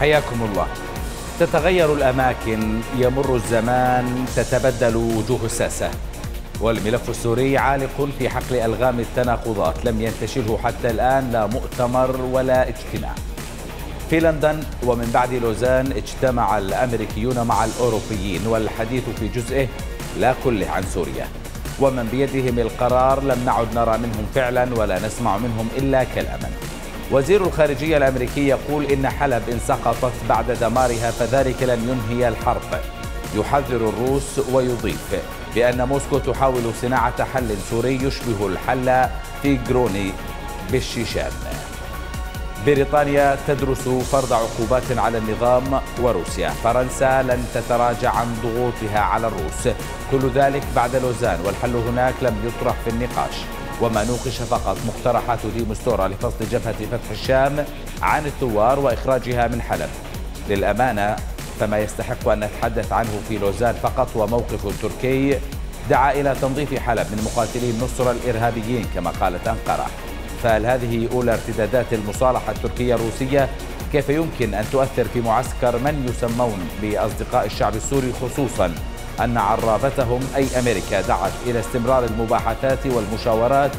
حياكم الله تتغير الأماكن يمر الزمان تتبدل وجوه الساسة والملف السوري عالق في حقل ألغام التناقضات لم ينتشره حتى الآن لا مؤتمر ولا اجتماع في لندن ومن بعد لوزان اجتمع الأمريكيون مع الأوروبيين والحديث في جزئه لا كله عن سوريا ومن بيدهم القرار لم نعد نرى منهم فعلا ولا نسمع منهم إلا كلاما وزير الخارجية الأمريكي يقول إن حلب إن سقطت بعد دمارها فذلك لن ينهي الحرب يحذر الروس ويضيف بأن موسكو تحاول صناعة حل سوري يشبه الحل في جروني بالشيشان بريطانيا تدرس فرض عقوبات على النظام وروسيا فرنسا لن تتراجع عن ضغوطها على الروس كل ذلك بعد لوزان والحل هناك لم يطرح في النقاش وما نوقش فقط مقترحات ذي مستورة لفصل جبهة فتح الشام عن الثوار وإخراجها من حلب للأمانة فما يستحق أن نتحدث عنه في لوزان فقط وموقف تركي دعا إلى تنظيف حلب من مقاتلي النصرة الإرهابيين كما قالت أنقرة فهل هذه أولى ارتدادات المصالحة التركية الروسية كيف يمكن أن تؤثر في معسكر من يسمون بأصدقاء الشعب السوري خصوصاً أن عرابتهم أي أمريكا دعت إلى استمرار المباحثات والمشاورات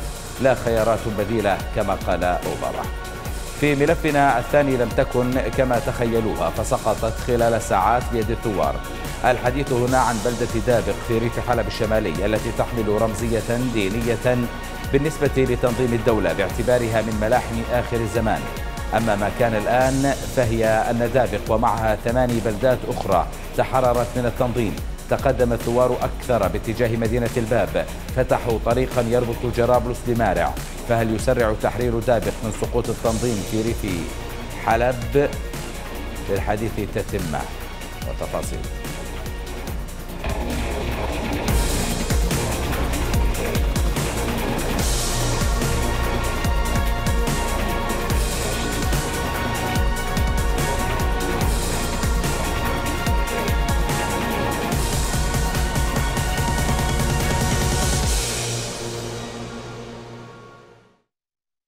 لا خيارات بديلة كما قال أوباما في ملفنا الثاني لم تكن كما تخيلوها فسقطت خلال ساعات بيد الثوار الحديث هنا عن بلدة دابق في ريف حلب الشمالي التي تحمل رمزية دينية بالنسبة لتنظيم الدولة باعتبارها من ملاحم آخر الزمان أما ما كان الآن فهي أن دابق ومعها ثماني بلدات أخرى تحررت من التنظيم تقدم الثوار أكثر باتجاه مدينة الباب فتحوا طريقا يربط جرابلس بمارع فهل يسرع تحرير دابق من سقوط التنظيم في ريف حلب للحديث تتمه وتفاصيل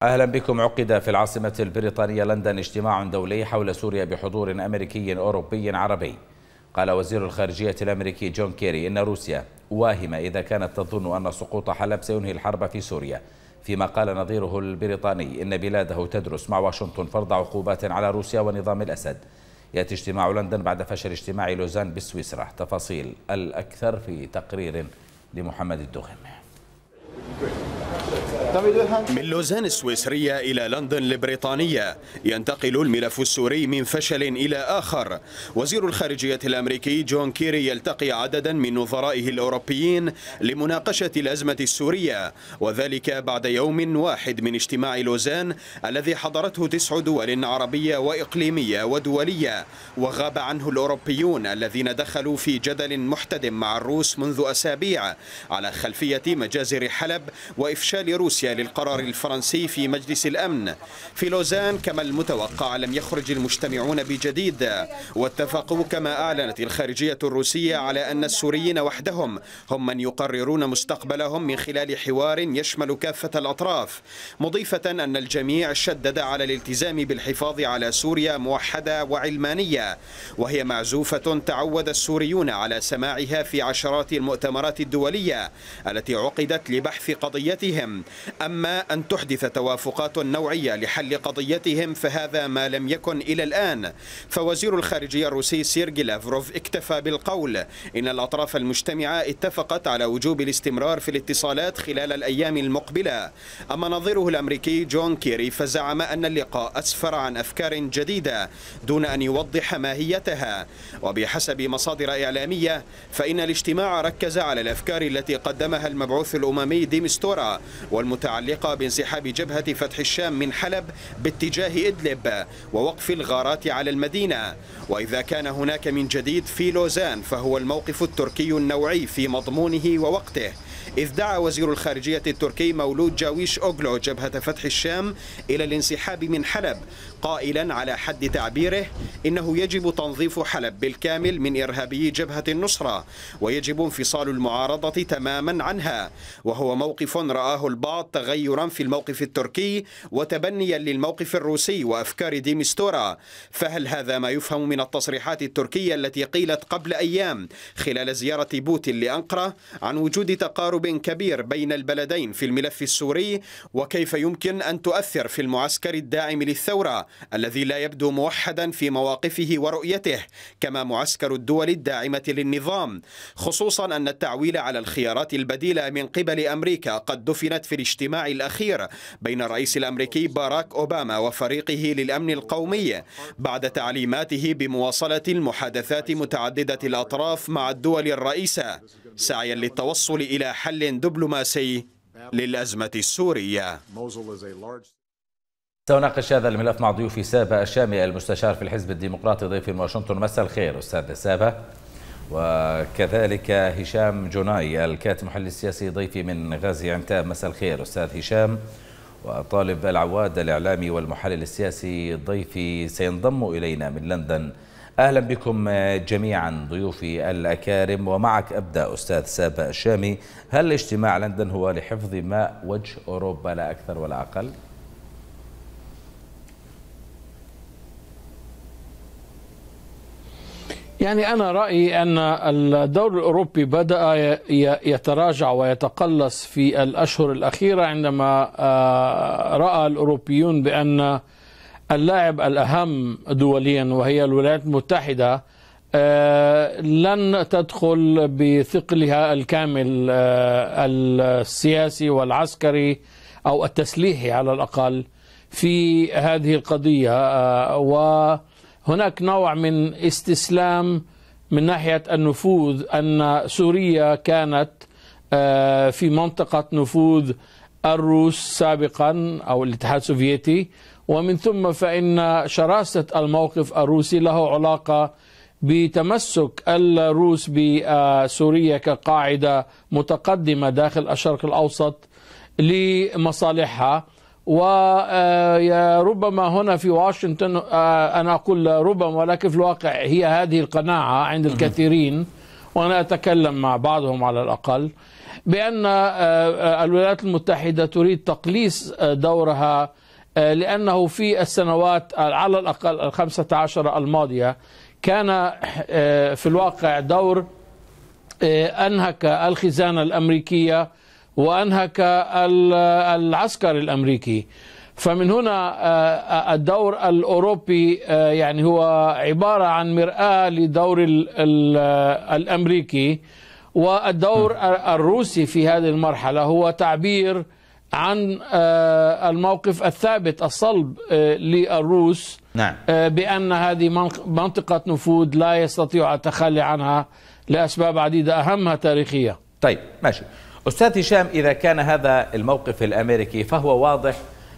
أهلا بكم عقد في العاصمة البريطانية لندن اجتماع دولي حول سوريا بحضور أمريكي أوروبي عربي قال وزير الخارجية الأمريكي جون كيري إن روسيا واهمة إذا كانت تظن أن سقوط حلب سينهي الحرب في سوريا فيما قال نظيره البريطاني إن بلاده تدرس مع واشنطن فرض عقوبات على روسيا ونظام الأسد يأتي اجتماع لندن بعد فشل اجتماع لوزان بسويسرا تفاصيل الأكثر في تقرير لمحمد الدغم من لوزان السويسرية إلى لندن البريطانية ينتقل الملف السوري من فشل إلى آخر وزير الخارجية الأمريكي جون كيري يلتقي عددا من نظرائه الأوروبيين لمناقشة الأزمة السورية وذلك بعد يوم واحد من اجتماع لوزان الذي حضرته تسع دول عربية وإقليمية ودولية وغاب عنه الأوروبيون الذين دخلوا في جدل محتدم مع الروس منذ أسابيع على خلفية مجازر حلب وإفشال روسيا روسيا للقرار الفرنسي في مجلس الأمن في لوزان كما المتوقع لم يخرج المجتمعون بجديد واتفقوا كما أعلنت الخارجية الروسية على أن السوريين وحدهم هم من يقررون مستقبلهم من خلال حوار يشمل كافة الأطراف مضيفة أن الجميع شدد على الالتزام بالحفاظ على سوريا موحدة وعلمانية وهي معزوفة تعود السوريون على سماعها في عشرات المؤتمرات الدولية التي عقدت لبحث قضيتهم أما أن تحدث توافقات نوعية لحل قضيتهم فهذا ما لم يكن إلى الآن فوزير الخارجية الروسي سيرجي لافروف اكتفى بالقول إن الأطراف المجتمعة اتفقت على وجوب الاستمرار في الاتصالات خلال الأيام المقبلة أما نظيره الأمريكي جون كيري فزعم أن اللقاء أسفر عن أفكار جديدة دون أن يوضح ماهيتها وبحسب مصادر إعلامية فإن الاجتماع ركز على الأفكار التي قدمها المبعوث الأممي ديمستورا والمت المتعلقة بانسحاب جبهة فتح الشام من حلب باتجاه إدلب ووقف الغارات على المدينة وإذا كان هناك من جديد في لوزان فهو الموقف التركي النوعي في مضمونه ووقته إذ دعا وزير الخارجية التركي مولود جاويش أوغلو جبهة فتح الشام إلى الانسحاب من حلب قائلا على حد تعبيره إنه يجب تنظيف حلب بالكامل من إرهابي جبهة النصرة ويجب انفصال المعارضة تماما عنها وهو موقف رآه البعض تغيرا في الموقف التركي وتبنيا للموقف الروسي وأفكار ديمستورا فهل هذا ما يفهم من التصريحات التركية التي قيلت قبل أيام خلال زيارة بوتين لأنقرة عن وجود تقارب كبير بين البلدين في الملف السوري وكيف يمكن أن تؤثر في المعسكر الداعم للثورة الذي لا يبدو موحدا في مواقفه ورؤيته كما معسكر الدول الداعمة للنظام خصوصا أن التعويل على الخيارات البديلة من قبل أمريكا قد دفنت في الاجتماع الأخير بين الرئيس الأمريكي باراك أوباما وفريقه للأمن القومي بعد تعليماته بمواصلة المحادثات متعددة الأطراف مع الدول الرئيسة سعيا للتوصل إلى حل دبلوماسي للأزمة السورية سأناقش هذا الملف مع ضيوفي سابا الشامي المستشار في الحزب الديمقراطي ضيف واشنطن مساء الخير أستاذ سابا وكذلك هشام جناي الكاتب محلل السياسي ضيفي من غازي عنتاب مساء الخير أستاذ هشام وطالب العواد الإعلامي والمحلل السياسي ضيفي سينضم إلينا من لندن أهلا بكم جميعا ضيوفي الأكارم ومعك أبدأ أستاذ سابا الشامي هل اجتماع لندن هو لحفظ ماء وجه أوروبا لا أكثر ولا أقل؟ يعني أنا رأيي أن الدور الأوروبي بدأ يتراجع ويتقلص في الأشهر الأخيرة عندما آه، رأى الأوروبيون بأن اللاعب الأهم دوليا وهي الولايات المتحدة آه، لن تدخل بثقلها الكامل آه، السياسي والعسكري أو التسليحي على الأقل في هذه القضية و هناك نوع من استسلام من ناحية النفوذ أن سوريا كانت آه، في منطقة نفوذ الروس سابقا أو الاتحاد السوفيتي ومن ثم فإن شراسة الموقف الروسي له علاقة بتمسك الروس بسوريا كقاعدة متقدمة داخل الشرق الأوسط لمصالحها وربما هنا في واشنطن آه، أنا أقول ربما ولكن في الواقع هي هذه القناعة عند الكثيرين وأنا أتكلم مع بعضهم على الأقل بأن آه، آه، الولايات المتحدة تريد تقليص دورها لأنه في السنوات على الأقل الخمسة عشر الماضية كان في الواقع دور أنهك الخزانة الأمريكية وأنهك العسكر الأمريكي فمن هنا آه، الدور الأوروبي آه، يعني هو عبارة عن مرآة لدور الأمريكي والدور الروسي في هذه المرحلة هو تعبير عن آه، الموقف الثابت الصلب للروس نعم. بأن هذه منطقة نفوذ لا يستطيع التخلي عنها لأسباب عديدة أهمها تاريخية طيب ماشي أستاذ هشام إذا كان هذا الموقف الأمريكي فهو واضح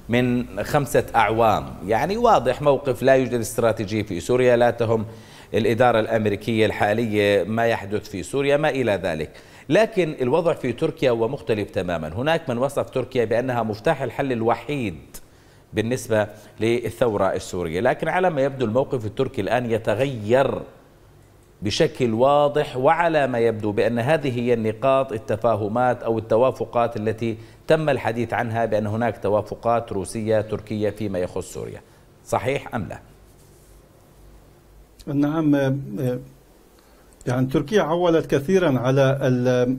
من خمسة أعوام يعني واضح موقف لا يوجد استراتيجية في سوريا لا تهم الإدارة الأمريكية الحالية ما يحدث في سوريا ما إلى ذلك لكن الوضع في تركيا هو مختلف تماما هناك من وصف تركيا بأنها مفتاح الحل الوحيد بالنسبة للثورة السورية لكن على ما يبدو الموقف التركي الآن يتغير بشكل واضح وعلى ما يبدو بأن هذه هي النقاط التفاهمات أو التوافقات التي تم الحديث عنها بأن هناك توافقات روسية تركية فيما يخص سوريا صحيح أم لا؟ نعم آه، يعني تركيا عولت كثيرا على آه،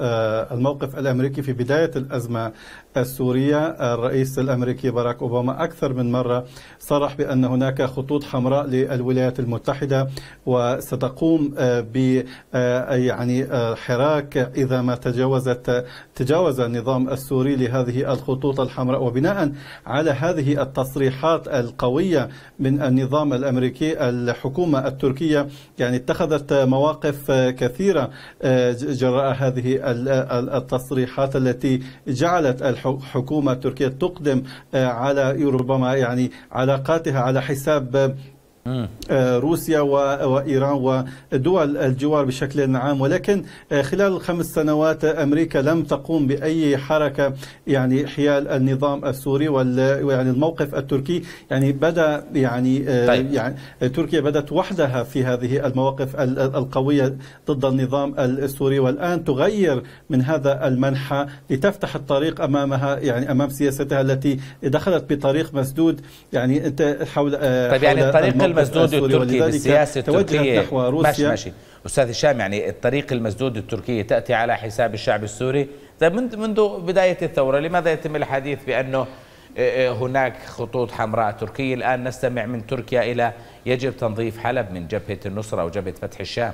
آه، الموقف الامريكي في بدايه الازمه السورية الرئيس الأمريكي باراك أوباما أكثر من مرة صرح بأن هناك خطوط حمراء للولايات المتحدة وستقوم آه، ب آه، يعني آه، حراك إذا ما تجاوزت تجاوز النظام السوري لهذه الخطوط الحمراء وبناء على هذه التصريحات القوية من النظام الأمريكي الحكومة التركية يعني اتخذت مواقف كثيرة جراء هذه التصريحات التي جعلت الحكومة الحكومه التركيه تقدم آه، على ربما يعني علاقاتها على حساب آه، آه، روسيا وإيران ودول الجوار بشكل عام ولكن آه، خلال الخمس سنوات أمريكا لم تقوم بأي حركة يعني حيال النظام السوري ويعني الموقف التركي يعني بدا يعني آه، طيب. يعني تركيا بدأت وحدها في هذه المواقف القوية ضد النظام السوري والآن تغير من هذا المنحى لتفتح الطريق أمامها يعني أمام سياستها التي دخلت بطريق مسدود يعني أنت حول طيب يعني الطريق المسدود التركي بالسياسه التركيه نحو روسيا ماشي ماشي استاذ هشام يعني الطريق المسدود التركيه تاتي على حساب الشعب السوري طيب منذ بدايه الثوره لماذا يتم الحديث بانه آه، آه، هناك خطوط حمراء تركية الآن نستمع من تركيا إلى يجب تنظيف حلب من جبهة النصرة أو جبهة فتح الشام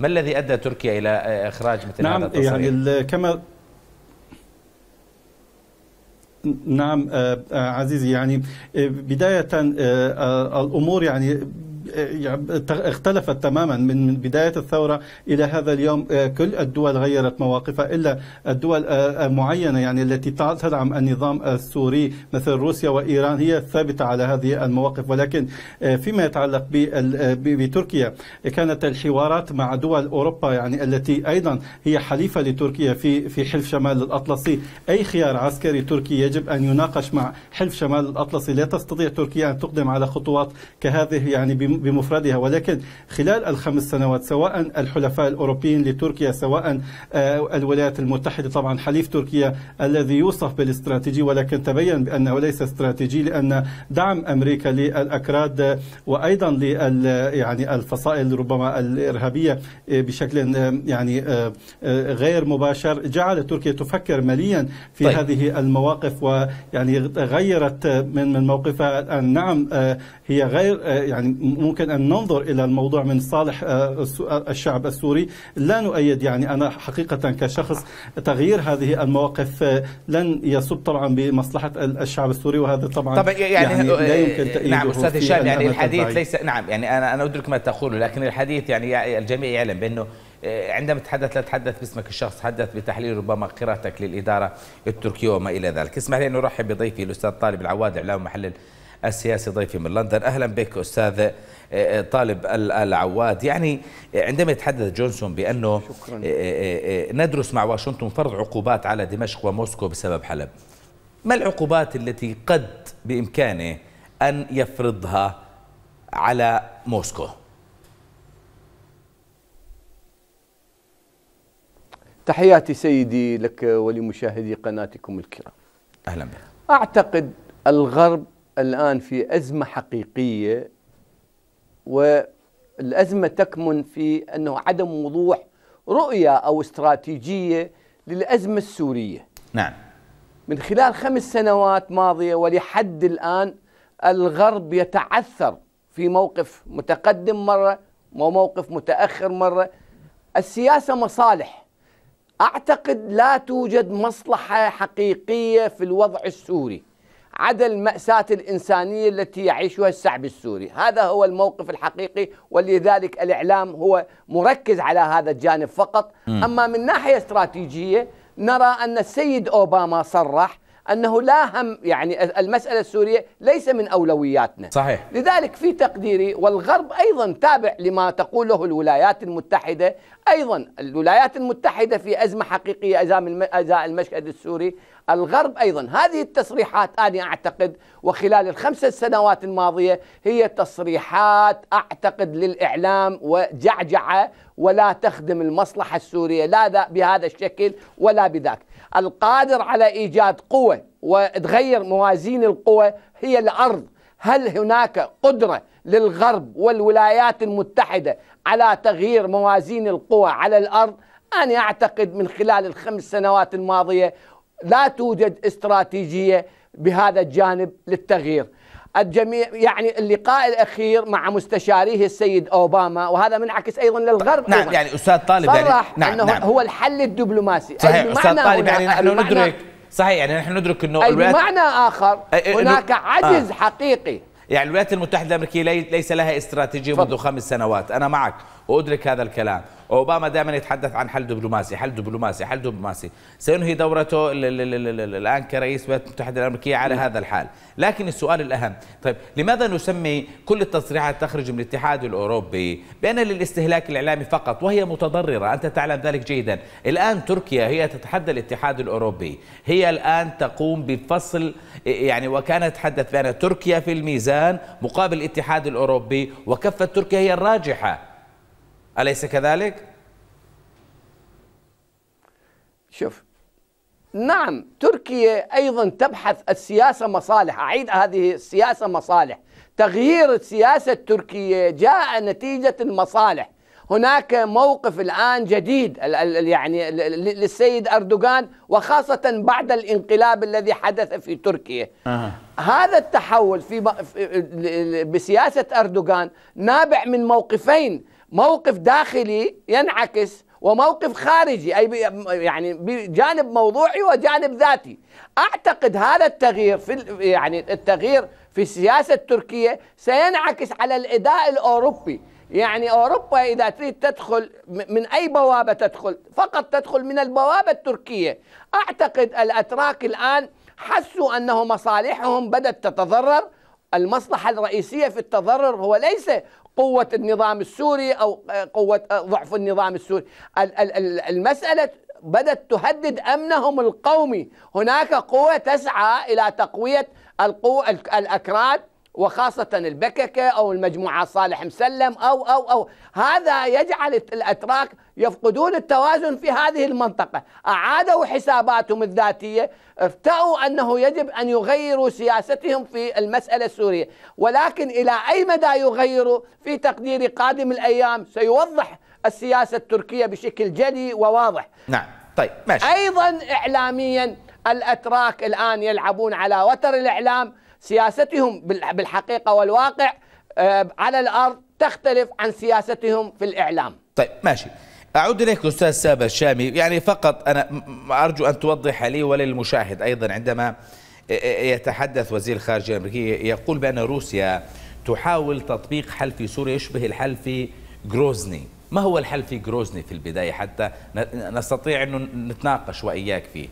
ما الذي أدى تركيا إلى آه، إخراج مثل نعم هذا التصريح؟ يعني كما نعم آه، آه، عزيزي يعني آه، بداية الأمور يعني يعني اختلفت تماما من بداية الثورة إلى هذا اليوم آه، كل الدول غيرت مواقفها إلا الدول آه، آه، معينة يعني التي تدعم النظام السوري مثل روسيا وإيران هي الثابتة على هذه المواقف ولكن فيما يتعلق بتركيا كانت الحوارات مع دول أوروبا يعني التي أيضا هي حليفة لتركيا في في حلف شمال الأطلسي أي خيار عسكري تركي يجب أن يناقش مع حلف شمال الأطلسي لا تستطيع تركيا أن تقدم على خطوات كهذه يعني بمفردها ولكن خلال الخمس سنوات سواء الحلفاء الأوروبيين لتركيا سواء آه، الولايات المتحدة طبعا حليف تركيا الذي يوصف بالاستراتيجي ولكن تبين بأنه ليس استراتيجي لأن دعم أمريكا للأكراد آه، وأيضا لل يعني الفصائل ربما الإرهابية آه، بشكل يعني غير مباشر جعل تركيا تفكر ماليا في طيب. هذه المواقف ويعني غيرت من من موقفها الآن نعم هي غير يعني ممكن أن ننظر إلى الموضوع من صالح آه، آه، الشعب السوري لا نؤيد يعني أنا حقيقة كشخص تغيير هذه المواقف آه، لن يصب طبعا بمصلحة الشعب السوري وهذا طبعا طبعا يعني, يعني لا يمكن نعم أستاذ هشام يعني الحديث ليس نعم يعني أنا أنا أدرك ما تقوله لكن الحديث يعني الجميع يعلم بأنه عندما تتحدث لا تحدث باسمك الشخص تحدث بتحليل ربما قراءتك للإدارة التركية وما إلى ذلك اسمح لي أن أرحب بضيفي الأستاذ طالب العواد إعلام محلل السياسي ضيفي من لندن أهلا بك أستاذ آه، آه، طالب العواد يعني آه، عندما يتحدث جونسون بأنه شكرا. ندرس مع واشنطن فرض عقوبات على دمشق وموسكو بسبب حلب ما العقوبات التي قد بإمكانه أن يفرضها على موسكو تحياتي سيدي لك ولمشاهدي قناتكم الكرام أهلا بك أعتقد الغرب الآن في أزمة حقيقية والأزمة تكمن في أنه عدم وضوح رؤية أو استراتيجية للأزمة السورية نعم من خلال خمس سنوات ماضية ولحد الآن الغرب يتعثر في موقف متقدم مرة وموقف متأخر مرة السياسة مصالح أعتقد لا توجد مصلحة حقيقية في الوضع السوري عدا المأساة الإنسانية التي يعيشها الشعب السوري هذا هو الموقف الحقيقي ولذلك الإعلام هو مركز على هذا الجانب فقط م. أما من ناحية استراتيجية نرى أن السيد أوباما صرح انه لا هم يعني المساله السوريه ليس من اولوياتنا صحيح لذلك في تقديري والغرب ايضا تابع لما تقوله الولايات المتحده ايضا الولايات المتحده في ازمه حقيقيه ازام المشهد السوري الغرب أيضا هذه التصريحات أنا أعتقد وخلال الخمس سنوات الماضية هي تصريحات أعتقد للإعلام وجعجعة ولا تخدم المصلحة السورية لا بهذا الشكل ولا بذاك القادر على إيجاد قوة وتغير موازين القوة هي الأرض هل هناك قدرة للغرب والولايات المتحدة على تغيير موازين القوى على الأرض أنا أعتقد من خلال الخمس سنوات الماضية لا توجد استراتيجية بهذا الجانب للتغيير الجميع يعني اللقاء الاخير مع مستشاريه السيد اوباما وهذا منعكس ايضا للغرب نعم أيضاً يعني استاذ طالب يعني نعم انه نعم هو الحل الدبلوماسي صحيح استاذ طالب يعني نحن ندرك صحيح يعني نحن ندرك انه اي بمعنى اخر هناك آه. عجز آه حقيقي يعني الولايات المتحده الامريكيه ليس لها استراتيجيه منذ خمس سنوات انا معك وأدرك هذا الكلام أوباما دائما يتحدث عن حل دبلوماسي حل دبلوماسي حل دبلوماسي سينهي دورته الآن كرئيس الولايات المتحدة الأمريكية على نعم. هذا الحال لكن السؤال الأهم طيب لماذا نسمي كل التصريحات تخرج من الاتحاد الأوروبي بأن للاستهلاك الإعلامي فقط وهي متضررة أنت تعلم ذلك جيدا الآن تركيا هي تتحدى الاتحاد الأوروبي هي الآن تقوم بفصل يعني وكانت تحدث بأن تركيا في الميزان مقابل الاتحاد الأوروبي وكفة تركيا هي الراجحة أليس كذلك؟ شوف نعم تركيا أيضا تبحث السياسة مصالح أعيد هذه السياسة مصالح تغيير السياسة التركية جاء نتيجة المصالح هناك موقف الآن جديد يعني للسيد أردوغان وخاصة بعد الانقلاب الذي حدث في تركيا آه. هذا التحول في بسياسة أردوغان نابع من موقفين موقف داخلي ينعكس وموقف خارجي اي يعني بجانب موضوعي وجانب ذاتي اعتقد هذا التغيير في يعني التغيير في السياسه التركيه سينعكس على الاداء الاوروبي يعني اوروبا اذا تريد تدخل من اي بوابه تدخل فقط تدخل من البوابه التركيه اعتقد الاتراك الان حسوا انه مصالحهم بدات تتضرر المصلحة الرئيسية في التضرر هو ليس قوة النظام السوري أو آه، قوة آه، ضعف النظام السوري المسألة بدأت تهدد أمنهم القومي هناك قوة تسعى إلى تقوية القوة الأكراد وخاصة البككة أو المجموعة صالح مسلم أو أو أو هذا يجعل الأتراك يفقدون التوازن في هذه المنطقة أعادوا حساباتهم الذاتية افتأوا أنه يجب أن يغيروا سياستهم في المسألة السورية ولكن إلى أي مدى يغيروا في تقدير قادم الأيام سيوضح السياسة التركية بشكل جلي وواضح نعم طيب ماشي أيضا إعلاميا الأتراك الآن يلعبون على وتر الإعلام سياستهم بالحقيقة والواقع آه، على الأرض تختلف عن سياستهم في الإعلام طيب ماشي أعود إليك أستاذ سابر الشامي يعني فقط أنا أرجو أن توضح لي وللمشاهد أيضا عندما آه، آه، يتحدث وزير الخارجية الأمريكية يقول بأن روسيا تحاول تطبيق حل في سوريا يشبه الحل في جروزني ما هو الحل في جروزني في البداية حتى نستطيع أن نتناقش وإياك فيه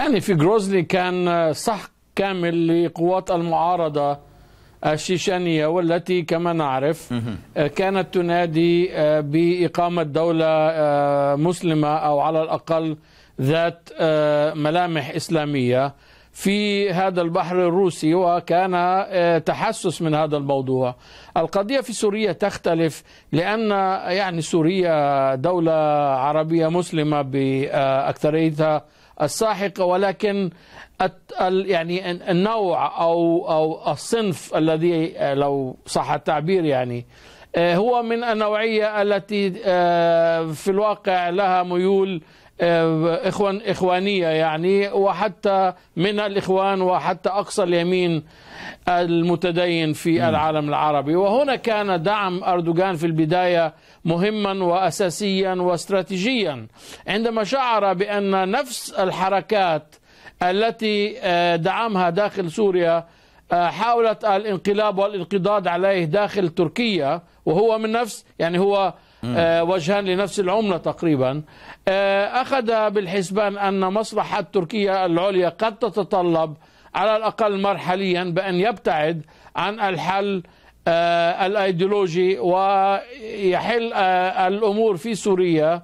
يعني في جروزني كان صح كامل لقوات المعارضة الشيشانية والتي كما نعرف كانت تنادي آه، بإقامة دولة آه، مسلمة أو على الأقل ذات آه، ملامح إسلامية في هذا البحر الروسي وكان تحسس من هذا الموضوع القضية في سوريا تختلف لأن يعني سوريا دولة عربية مسلمة بأكثريتها الساحقة ولكن يعني النوع أو أو الصنف الذي آه، لو صح التعبير يعني آه، هو من النوعية التي آه، في الواقع لها ميول إخوان إخوانية يعني وحتى من الإخوان وحتى أقصى اليمين المتدين في العالم العربي وهنا كان دعم أردوغان في البداية مهما وأساسيا واستراتيجيا عندما شعر بأن نفس الحركات التي آه، دعمها داخل سوريا آه، حاولت الانقلاب والانقضاض عليه داخل تركيا وهو من نفس يعني هو آه، وجهان لنفس العملة تقريبا أخذ بالحسبان أن مصلحة تركيا العليا قد تتطلب على الأقل مرحليا بأن يبتعد عن الحل آه، الايديولوجي ويحل آه، الامور في سوريا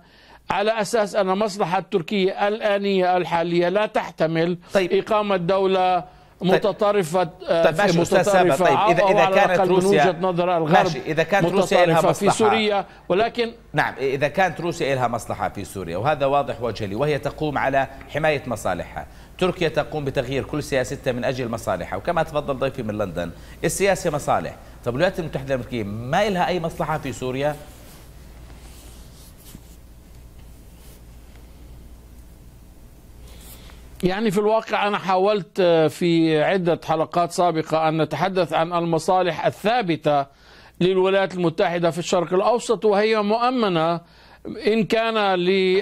على اساس ان مصلحه تركيا الانيه الحاليه لا تحتمل طيب. اقامه دوله طيب. متطرفه آه، طيب ماشي متطرفه طيب اذا اذا كانت روسيا من وجهه نظر الغرب ماشي اذا كانت روسيا لها مصلحه في سوريا ولكن نعم اذا كانت روسيا لها مصلحه في سوريا وهذا واضح وجلي وهي تقوم على حمايه مصالحها تركيا تقوم بتغيير كل سياستها من أجل مصالحها وكما تفضل ضيفي من لندن السياسة مصالح طب الولايات المتحدة الأمريكية ما لها أي مصلحة في سوريا يعني في الواقع أنا حاولت آه، في عدة حلقات سابقة أن نتحدث عن المصالح الثابتة للولايات المتحدة في الشرق الأوسط وهي مؤمنة إن كان آه،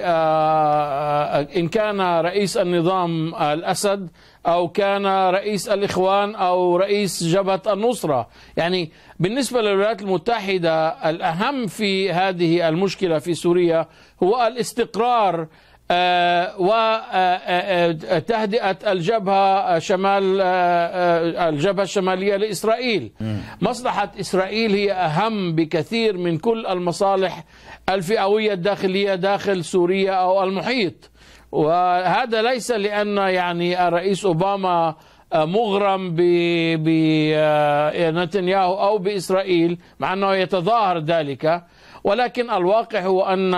آه، إن كان رئيس النظام الأسد أو كان رئيس الإخوان أو رئيس جبهة النصرة يعني بالنسبة للولايات المتحدة الأهم في هذه المشكلة في سوريا هو الاستقرار آه، وتهدئة آه، آه، الجبهة شمال الجبهة الشمالية لإسرائيل مصلحة إسرائيل هي أهم بكثير من كل المصالح الفئوية الداخلية داخل سوريا أو المحيط وهذا ليس لأن يعني الرئيس أوباما مغرم بنتنياهو أو بإسرائيل مع أنه يتظاهر ذلك ولكن الواقع هو أن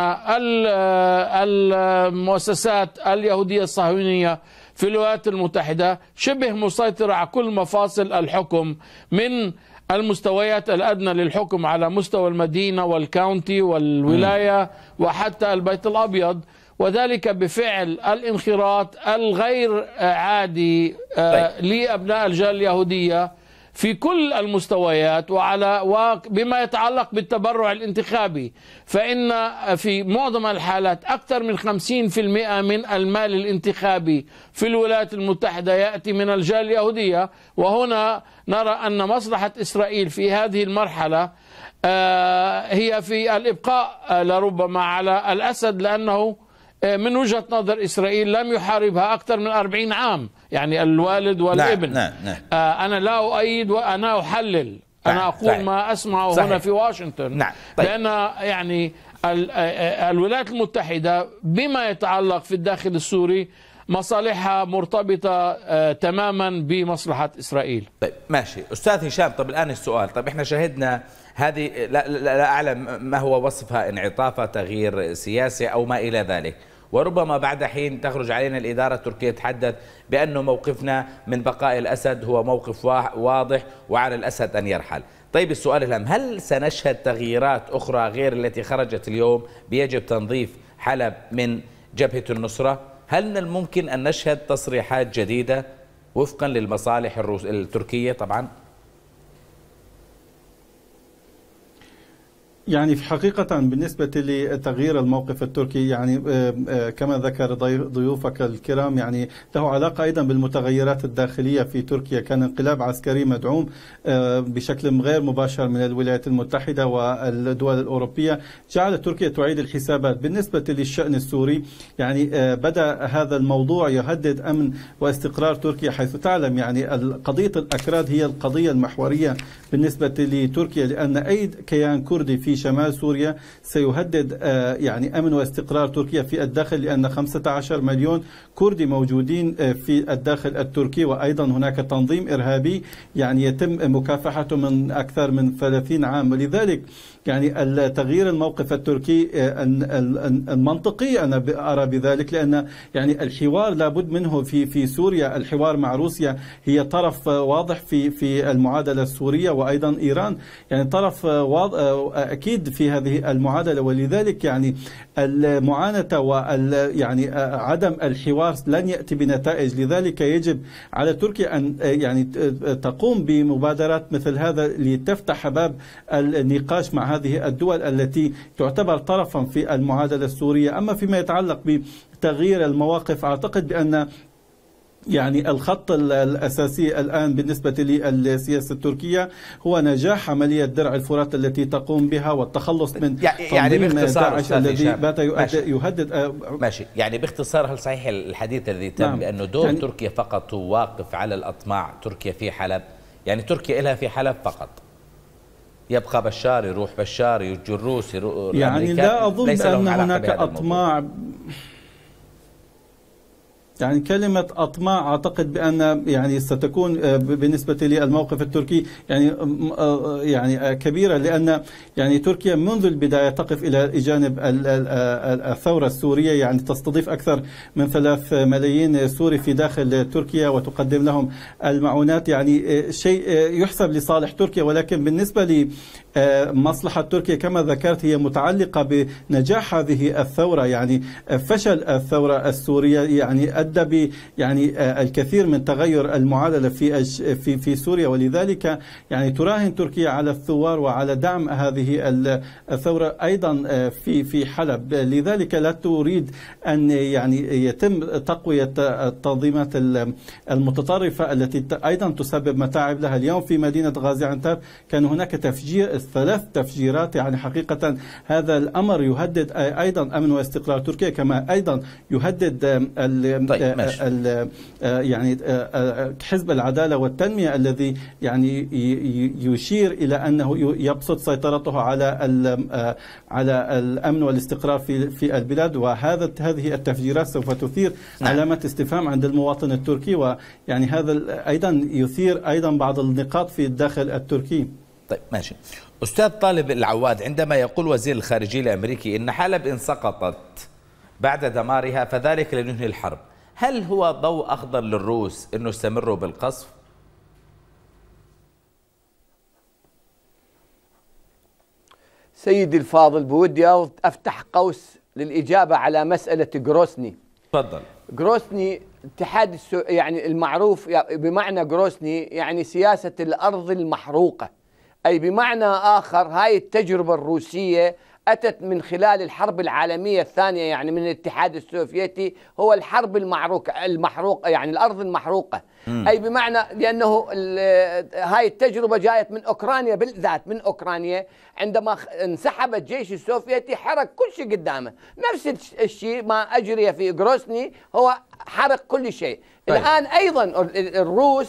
المؤسسات اليهودية الصهيونية في الولايات المتحدة شبه مسيطرة على كل مفاصل الحكم من المستويات الأدنى للحكم على مستوى المدينة والكاونتي والولاية وحتى البيت الأبيض وذلك بفعل الانخراط الغير عادي آه، طيب. لأبناء الجالية اليهودية في كل المستويات وعلى بما يتعلق بالتبرع الانتخابي فإن في معظم الحالات أكثر من 50% من المال الانتخابي في الولايات المتحدة يأتي من الجالية اليهودية وهنا نرى أن مصلحة إسرائيل في هذه المرحلة آه، هي في الإبقاء آه، لربما على الأسد لأنه آه، من وجهة نظر إسرائيل لم يحاربها أكثر من أربعين عام يعني الوالد والابن نعم نعم, نعم. آه، أنا لا أؤيد وأنا أحلل أنا أقول صحيح. ما أسمعه صحيح. هنا في واشنطن نعم. طيب. لأن يعني آه، الولايات المتحدة بما يتعلق في الداخل السوري مصالحها مرتبطة تماما بمصلحة إسرائيل طيب ماشي أستاذ هشام طب الآن السؤال طب إحنا شهدنا هذه لا, لا, لا أعلم ما هو وصفها انعطافة تغيير سياسي أو ما إلى ذلك وربما بعد حين تخرج علينا الإدارة التركية تحدث بأن موقفنا من بقاء الأسد هو موقف واضح وعلى الأسد أن يرحل طيب السؤال الهام هل سنشهد تغييرات أخرى غير التي خرجت اليوم بيجب تنظيف حلب من جبهة النصرة هل من الممكن أن نشهد تصريحات جديدة وفقا للمصالح التركية طبعا يعني في حقيقة بالنسبة لتغيير الموقف التركي يعني آه، آه، كما ذكر ضيوفك الكرام يعني له علاقة أيضا بالمتغيرات الداخلية في تركيا كان انقلاب عسكري مدعوم آه، بشكل غير مباشر من الولايات المتحدة والدول الأوروبية جعل تركيا تعيد الحسابات بالنسبة للشأن السوري يعني بدأ هذا الموضوع يهدد أمن واستقرار تركيا حيث تعلم يعني قضية الأكراد هي القضية المحورية بالنسبة لتركيا لأن أي كيان كردي في في شمال سوريا سيهدد آه، يعني أمن واستقرار تركيا في الداخل لأن 15 مليون كردي موجودين آه، في الداخل التركي وأيضا هناك تنظيم إرهابي يعني يتم مكافحته من أكثر من 30 عام ولذلك يعني تغيير الموقف التركي آه، المنطقي انا ارى بذلك لان يعني الحوار لابد منه في في سوريا الحوار مع روسيا هي طرف واضح في في المعادله السوريه وايضا ايران يعني طرف واضح اكيد في هذه المعادله ولذلك يعني المعاناه وال يعني عدم الحوار لن ياتي بنتائج لذلك يجب على تركيا ان يعني تقوم بمبادرات مثل هذا لتفتح باب النقاش مع هذه الدول التي تعتبر طرفا في المعادله السوريه اما فيما يتعلق ب تغيير المواقف اعتقد بان يعني الخط الأساسي الآن بالنسبة للسياسة التركية هو نجاح عملية درع الفرات التي تقوم بها والتخلص من يعني باختصار الذي بات يهدد آه، ماشي يعني باختصار هل صحيح الحديث الذي تم نعم. بأنه دور يعني تركيا فقط واقف على الأطماع تركيا في حلب يعني تركيا لها في حلب فقط يبقى بشار يروح بشار يجي الروس يعني لا أظن أن هناك أطماع يعني كلمة أطماع أعتقد بأن يعني ستكون آه، بالنسبة للموقف التركي يعني آه، آه، يعني كبيرة لأن يعني تركيا منذ البداية تقف إلى جانب الثورة السورية يعني تستضيف أكثر من ثلاث ملايين سوري في داخل تركيا وتقدم لهم المعونات يعني شيء يحسب لصالح تركيا ولكن بالنسبة آه، مصلحة تركيا كما ذكرت هي متعلقة بنجاح هذه الثورة يعني فشل الثورة السورية يعني أدى ب يعني آه، الكثير من تغير المعادلة في في في سوريا ولذلك يعني تراهن تركيا على الثوار وعلى دعم هذه الثورة أيضا آه، في في حلب لذلك لا تريد أن يعني يتم تقوية التنظيمات المتطرفة التي أيضا تسبب متاعب لها اليوم في مدينة غازي عنتاب كان هناك تفجير ثلاث تفجيرات يعني حقيقة هذا الأمر يهدد أيضا أمن واستقرار تركيا كما أيضا يهدد الـ طيب آه، ماشي. آه، يعني آه، حزب العدالة والتنمية الذي يعني يشير إلى أنه يبسط سيطرته على على الأمن والاستقرار في في البلاد وهذا هذه التفجيرات سوف تثير نعم. علامة استفهام عند المواطن التركي ويعني هذا أيضا يثير أيضا بعض النقاط في الداخل التركي طيب ماشي أستاذ طالب العواد عندما يقول وزير الخارجية الأمريكي إن حلب إن سقطت بعد دمارها فذلك لن ينهي الحرب هل هو ضوء أخضر للروس أنه يستمروا بالقصف؟ سيدي الفاضل بودي أفتح قوس للإجابة على مسألة جروسني تفضل جروسني اتحاد السو... يعني المعروف يعني بمعنى جروسني يعني سياسة الأرض المحروقة أي بمعنى آخر هاي التجربة الروسية أتت من خلال الحرب العالمية الثانية يعني من الاتحاد السوفيتي هو الحرب المعروك المحروقة يعني الأرض المحروقة مم. أي بمعنى لأنه هاي التجربة جاءت من أوكرانيا بالذات من أوكرانيا عندما انسحب الجيش السوفيتي حرق كل شيء قدامه نفس الشيء ما أجري في غروسني هو حرق كل شيء طيب. الآن أيضا الروس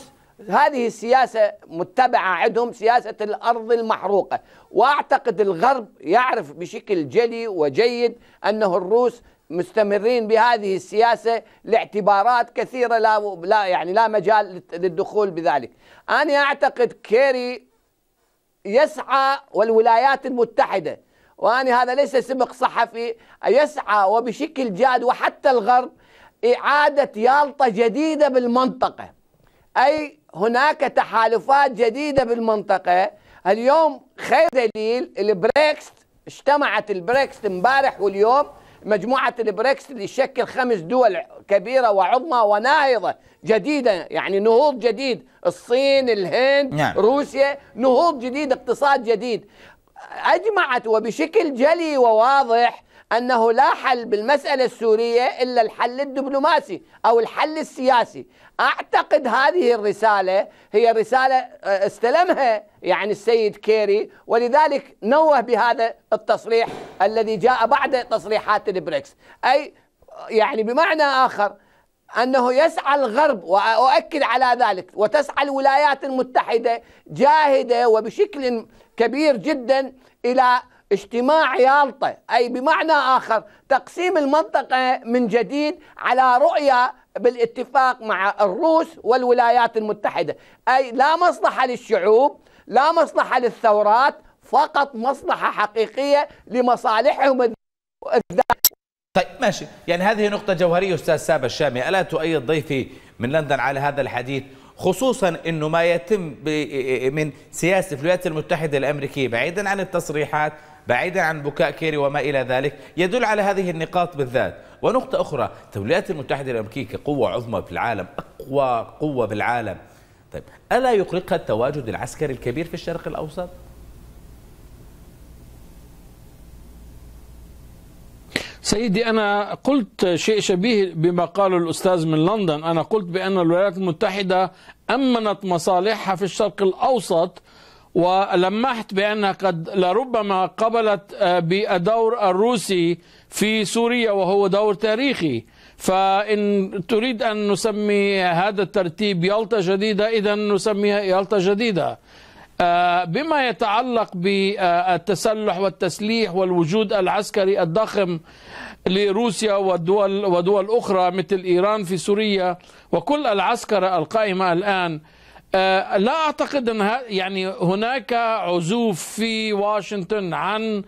هذه السياسة متبعة عندهم سياسة الأرض المحروقة وأعتقد الغرب يعرف بشكل جلي وجيد أنه الروس مستمرين بهذه السياسة لاعتبارات كثيرة لا, لا يعني لا مجال للدخول بذلك أنا أعتقد كيري يسعى والولايات المتحدة وأنا هذا ليس سبق صحفي يسعى وبشكل جاد وحتى الغرب إعادة يالطة جديدة بالمنطقة أي هناك تحالفات جديده بالمنطقه اليوم خير دليل البريكست اجتمعت البريكست امبارح واليوم مجموعه البريكست اللي تشكل خمس دول كبيره وعظمى وناهضه جديده يعني نهوض جديد الصين الهند نعم. روسيا نهوض جديد اقتصاد جديد اجمعت وبشكل جلي وواضح أنه لا حل بالمسألة السورية إلا الحل الدبلوماسي أو الحل السياسي أعتقد هذه الرسالة هي رسالة آه، استلمها يعني السيد كيري ولذلك نوه بهذا التصريح الذي جاء بعد تصريحات البريكس أي يعني بمعنى آخر أنه يسعى الغرب وأؤكد على ذلك وتسعى الولايات المتحدة جاهدة وبشكل كبير جدا إلى اجتماع يالطة أي بمعنى آخر تقسيم المنطقة من جديد على رؤية بالاتفاق مع الروس والولايات المتحدة أي لا مصلحة للشعوب لا مصلحة للثورات فقط مصلحة حقيقية لمصالحهم طيب ماشي يعني هذه نقطة جوهرية أستاذ سابا الشامي ألا تؤيد ضيفي من لندن على هذا الحديث خصوصا انه ما يتم من سياسه الولايات المتحده الامريكيه بعيدا عن التصريحات بعيدا عن بكاء كيري وما إلى ذلك يدل على هذه النقاط بالذات ونقطة أخرى طيب، الولايات المتحدة الأمريكية كقوة عظمى في العالم أقوى قوة بالعالم طيب ألا يقلقها التواجد العسكري الكبير في الشرق الأوسط؟ سيدي أنا قلت شيء شبيه بما قاله الأستاذ من لندن أنا قلت بأن الولايات المتحدة أمنت مصالحها في الشرق الأوسط ولمحت بأنها قد لربما قبلت آه، بالدور الروسي في سوريا وهو دور تاريخي فإن تريد أن نسمي هذا الترتيب يالطا جديدة إذا نسميها يالطا جديدة آه، بما يتعلق بالتسلح والتسليح والوجود العسكري الضخم لروسيا ودول ودول اخرى مثل ايران في سوريا وكل العسكره القائمه الان آه، لا اعتقد ان يعني هناك عزوف في واشنطن عن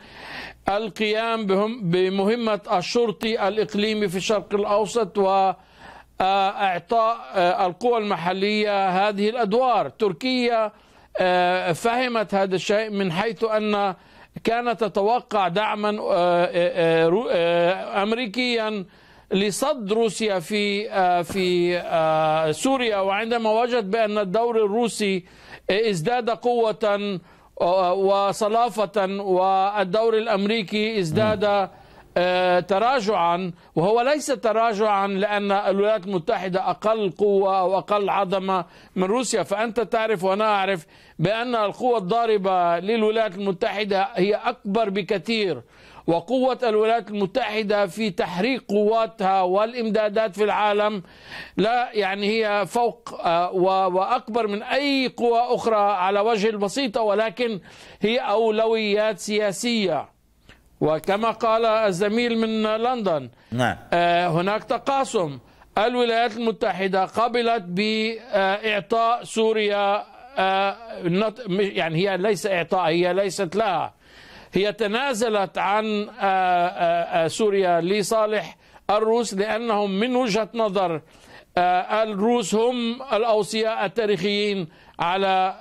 القيام بهم بمهمه الشرطي الاقليمي في الشرق الاوسط واعطاء آه، آه، القوى المحليه هذه الادوار، تركيا فهمت هذا الشيء من حيث ان كانت تتوقع دعما امريكيا لصد روسيا في آه، في آه، سوريا وعندما وجد بأن الدور الروسي ازداد قوة آه، وصلافة والدور الأمريكي ازداد تراجعا وهو ليس تراجعا لأن الولايات المتحدة أقل قوة أو أقل عظمة من روسيا فأنت تعرف وأنا أعرف بأن القوة الضاربة للولايات المتحدة هي أكبر بكثير وقوة الولايات المتحدة في تحريك قواتها والإمدادات في العالم لا يعني هي فوق آه، وأكبر من أي قوى أخرى على وجه البسيطة ولكن هي أولويات سياسية وكما قال الزميل من لندن نعم. آه، هناك تقاسم الولايات المتحدة قبلت بإعطاء سوريا آه، يعني هي ليس إعطاء هي ليست لها هي تنازلت عن آه، آه، آه، سوريا لصالح الروس لأنهم من وجهة نظر الروس هم الأوصياء التاريخيين على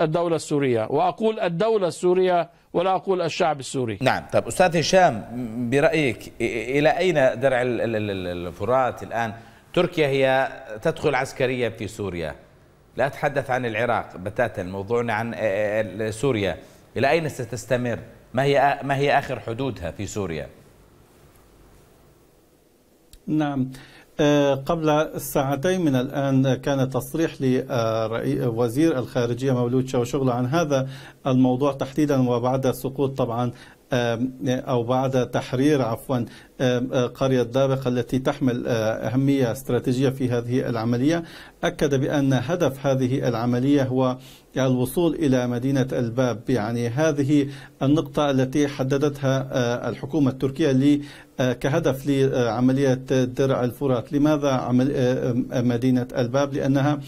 الدولة السورية وأقول الدولة السورية ولا أقول الشعب السوري نعم طب أستاذ هشام برأيك إلى أين درع الفرات الآن تركيا هي تدخل عسكريا في سوريا لا أتحدث عن العراق بتاتا موضوعنا عن سوريا إلى أين ستستمر؟ ما هي ما هي آخر حدودها في سوريا؟ نعم آه، قبل ساعتين من الآن كان تصريح لوزير الخارجية مولود شوشغلة عن هذا الموضوع تحديدا وبعد سقوط طبعا أو بعد تحرير عفوا آه، قرية دابق التي تحمل آه، أهمية استراتيجية في هذه العملية أكد بأن هدف هذه العملية هو الوصول إلى مدينة الباب يعني هذه النقطة التي حددتها آه، الحكومة التركية كهدف لعملية درع الفرات لماذا مدينة الباب لأنها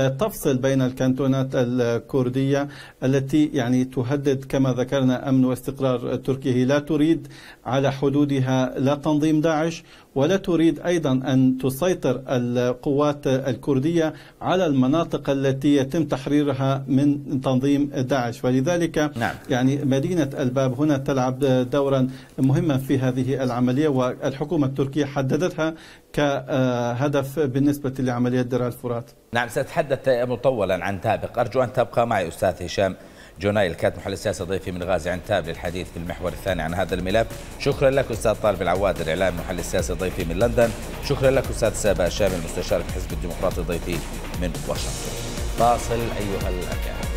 آه، تفصل بين الكانتونات الكردية التي يعني تهدد كما ذكرنا أمن واستقرار تركيا هي لا تريد على حدودها لا تنظيم داعش ولا تريد أيضا أن تسيطر القوات الكردية على المناطق التي يتم تحريرها من تنظيم داعش ولذلك نعم. يعني مدينة الباب هنا تلعب دورا مهما في هذه العملية والحكومة التركية حددتها كهدف بالنسبة لعملية درع الفرات نعم سأتحدث مطولا عن تابق أرجو أن تبقى معي أستاذ هشام جوناي الكاتب محلل السياسه ضيفي من غازي عنتاب للحديث في المحور الثاني عن هذا الملف شكرا لك استاذ طالب العواد الاعلامي محلل السياسه ضيفي من لندن شكرا لك استاذ سابا شامل المستشار في الحزب الديمقراطي ضيفي من واشنطن فاصل ايها الاكارم